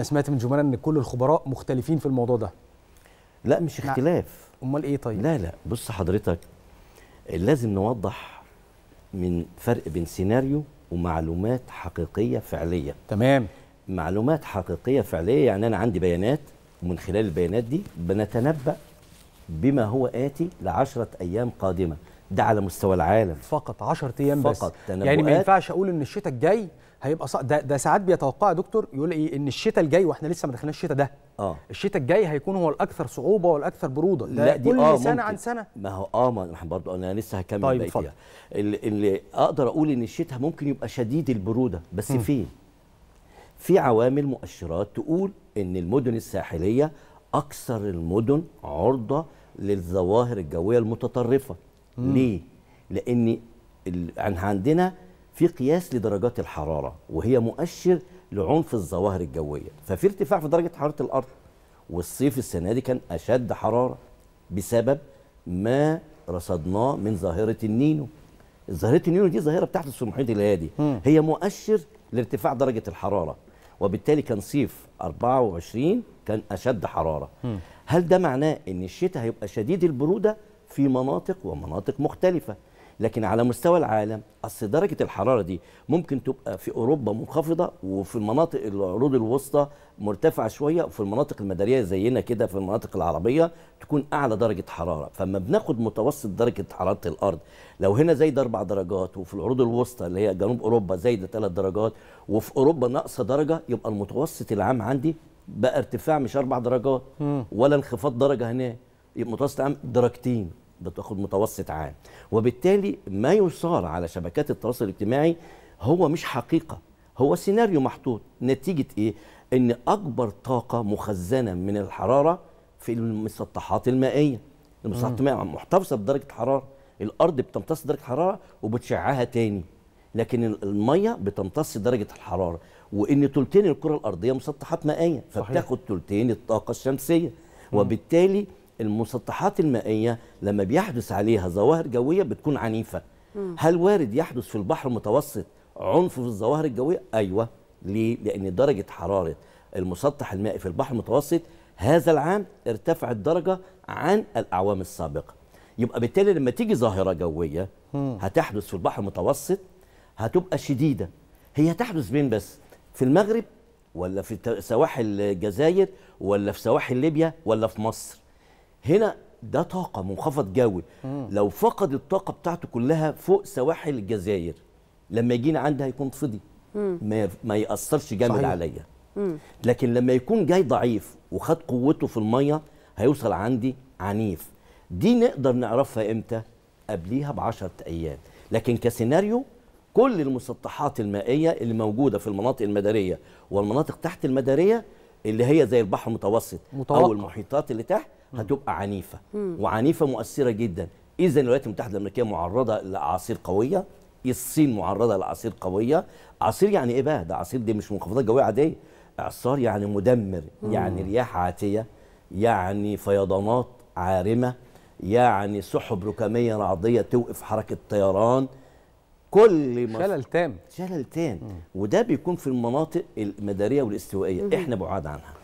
انا سمعت من جمانه ان كل الخبراء مختلفين في الموضوع ده لا مش اختلاف امال ايه طيب لا لا بص حضرتك لازم نوضح من فرق بين سيناريو ومعلومات حقيقيه فعليه تمام معلومات حقيقيه فعليه يعني انا عندي بيانات ومن خلال البيانات دي بنتنبأ بما هو آتي لعشرة أيام قادمة ده على مستوى العالم فقط 10 أيام فقط بس يعني ما ينفعش أقول إن الشتاء الجاي هيبقى صعب ده, ده ساعات بيتوقع يا دكتور يقول ايه ان الشتاء الجاي واحنا لسه ما دخلناش الشتاء ده اه الشتاء الجاي هيكون هو الاكثر صعوبه والاكثر بروده لا, لا دي كل آه سنه ممكن. عن سنه ما هو اه ما احنا برضه انا لسه هكمل طيب بقيتها اللي, اللي اقدر اقول ان الشتاء ممكن يبقى شديد البروده بس م. فين في عوامل مؤشرات تقول ان المدن الساحليه اكثر المدن عرضه للظواهر الجويه المتطرفه م. ليه لان عندنا في قياس لدرجات الحراره وهي مؤشر لعنف الظواهر الجويه ففي ارتفاع في درجه حراره الارض والصيف السنه دي كان اشد حراره بسبب ما رصدناه من ظاهره النينو ظاهره النينو دي ظاهره بتاعت في الهادي هي مؤشر لارتفاع درجه الحراره وبالتالي كان صيف 24 كان اشد حراره هل ده معناه ان الشتاء هيبقى شديد البروده في مناطق ومناطق مختلفه لكن على مستوى العالم اصل درجه الحراره دي ممكن تبقى في اوروبا منخفضه وفي المناطق العروض الوسطى مرتفعه شويه وفي المناطق المداريه زينا كده في المناطق العربيه تكون اعلى درجه حراره فما بناخد متوسط درجه حراره الارض لو هنا زايده اربع درجات وفي العروض الوسطى اللي هي جنوب اوروبا زايده ثلاث درجات وفي اوروبا ناقصه درجه يبقى المتوسط العام عندي بقى ارتفاع مش اربع درجات ولا انخفاض درجه هناك متوسط عام درجتين بتاخد متوسط عام وبالتالي ما يثار على شبكات التواصل الاجتماعي هو مش حقيقه هو سيناريو محطوط نتيجه ايه ان اكبر طاقه مخزنه من الحراره في المسطحات المائيه المسطحات المائيه محتفظه بدرجه حراره الارض بتمتص درجه حراره وبتشعها تاني لكن الميه بتمتص درجه الحراره وان ثلثين الكره الارضيه مسطحات مائيه فبتاخد ثلثين الطاقه الشمسيه وبالتالي المسطحات المائيه لما بيحدث عليها ظواهر جويه بتكون عنيفه م. هل وارد يحدث في البحر المتوسط عنف في الظواهر الجويه ايوه ليه لان درجه حراره المسطح المائي في البحر المتوسط هذا العام ارتفعت درجه عن الاعوام السابقه يبقى بالتالي لما تيجي ظاهره جويه هتحدث في البحر المتوسط هتبقى شديده هي تحدث بين بس في المغرب ولا في سواحل الجزائر ولا في سواحل ليبيا ولا في مصر هنا ده طاقه منخفض جوي لو فقد الطاقه بتاعته كلها فوق سواحل الجزائر لما يجينا عندي هيكون فضي ما ما ياثرش جامد عليا لكن لما يكون جاي ضعيف وخد قوته في الميه هيوصل عندي عنيف دي نقدر نعرفها امتى قبليها ب 10 ايام لكن كسيناريو كل المسطحات المائيه اللي موجوده في المناطق المداريه والمناطق تحت المداريه اللي هي زي البحر المتوسط متوقع. او المحيطات اللي تحت هتبقى عنيفه وعنيفه مؤثره جدا اذا الولايات المتحده الامريكيه معرضه لاعاصير قويه الصين معرضه لاعاصير قويه عصير يعني ايه بقى ده عصير دي مش منخفضات جويه عاديه اعصار يعني مدمر يعني رياح عاتيه يعني فيضانات عارمه يعني سحب ركاميه رعديه توقف حركه طيران كل مصر شلل تام شلل تام وده بيكون في المناطق المداريه والاستوائيه احنا بعاد عنها